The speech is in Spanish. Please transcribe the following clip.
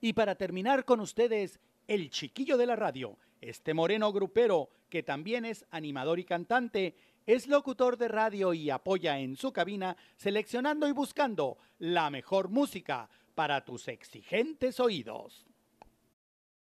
Y para terminar con ustedes, el chiquillo de la radio, este moreno grupero, que también es animador y cantante, es locutor de radio y apoya en su cabina seleccionando y buscando la mejor música para tus exigentes oídos.